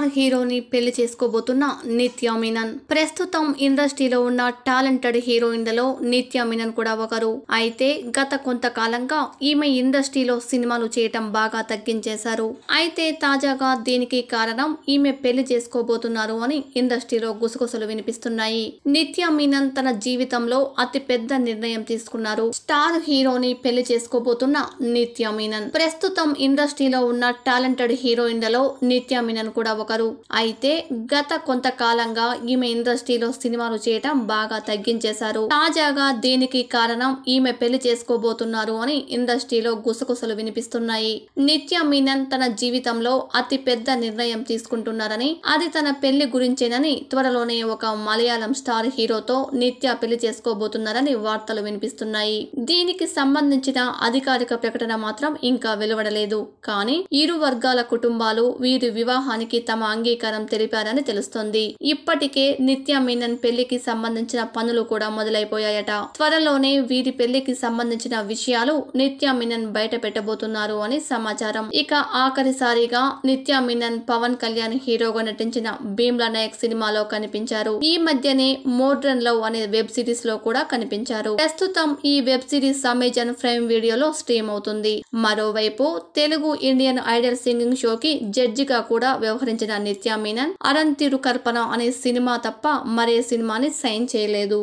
star హీరోని పెళ్లి చేసుకోబోతున్న నిత్య మీనన్ ప్రస్తుతం ఇండస్ట్రీలో ఉన్న టాలెంటెడ్ హీరోయిన్లలో నిత్యా మీనన్ కూడా ఒకరు అయితే గత కొంతకాలంగా ఈమె ఇండస్ట్రీలో సినిమాలు చేయటం బాగా తగ్గించేశారు అయితే తాజాగా దీనికి కారణం ఈమె పెళ్లి చేసుకోబోతున్నారు అని ఇండస్ట్రీలో గుసగుసలు వినిపిస్తున్నాయి నిత్య మీనన్ తన జీవితంలో అతిపెద్ద నిర్ణయం తీసుకున్నారు స్టార్ హీరోని పెళ్లి చేసుకోబోతున్న నిత్య మీనన్ ప్రస్తుతం ఇండస్ట్రీలో ఉన్న టాలెంటెడ్ హీరోయిన్లలో నిత్యా మీనన్ కూడా ఒక ఒకరు అయితే గత కొంతకాలంగా ఈమె ఇండస్ట్రీలో సినిమాలు చేయటం బాగా తగ్గించేశారు తాజాగా దీనికి కారణం ఈమె పెళ్లి చేసుకోబోతున్నారు అని ఇండస్ట్రీలో గుసగుసలు వినిపిస్తున్నాయి నిత్య మీనన్ తన జీవితంలో అతి పెద్ద నిర్ణయం తీసుకుంటున్నారని అది తన పెళ్లి గురించేనని త్వరలోనే ఒక మలయాళం స్టార్ హీరోతో నిత్య పెళ్లి చేసుకోబోతున్నారని వార్తలు వినిపిస్తున్నాయి దీనికి సంబంధించిన అధికారిక ప్రకటన మాత్రం ఇంకా వెలువడలేదు కానీ ఇరు వర్గాల కుటుంబాలు వీరి వివాహానికి తమ తమ అంగీకారం తెలిపారని తెలుస్తోంది ఇప్పటికే నిత్య మీనన్ పెళ్లికి సంబంధించిన పనులు కూడా మొదలైపోయాయట త్వరలోనే వీరి పెళ్లికి సంబంధించిన విషయాలు నిత్య మీనన్ బయట పెట్టబోతున్నారు అని సమాచారం ఇక ఆఖరిసారిగా నిత్య మీనన్ పవన్ కళ్యాణ్ హీరోగా నటించిన భీమ్లా నాయక్ సినిమాలో కనిపించారు ఈ మధ్యనే మోడ్రన్ లవ్ అనే వెబ్ సిరీస్ లో కూడా కనిపించారు ప్రస్తుతం ఈ వెబ్ సిరీస్ అమెజాన్ ఫ్రేమ్ వీడియోలో స్ట్రీమ్ అవుతుంది మరోవైపు తెలుగు ఇండియన్ ఐడల్ సింగింగ్ షోకి జడ్జిగా కూడా వ్యవహరించిన నిత్యామీనన్ నిత్యా మీనన్ అరంతిరు కర్పణ అనే సినిమా తప్ప మరే సినిమాని సైన్ చేయలేదు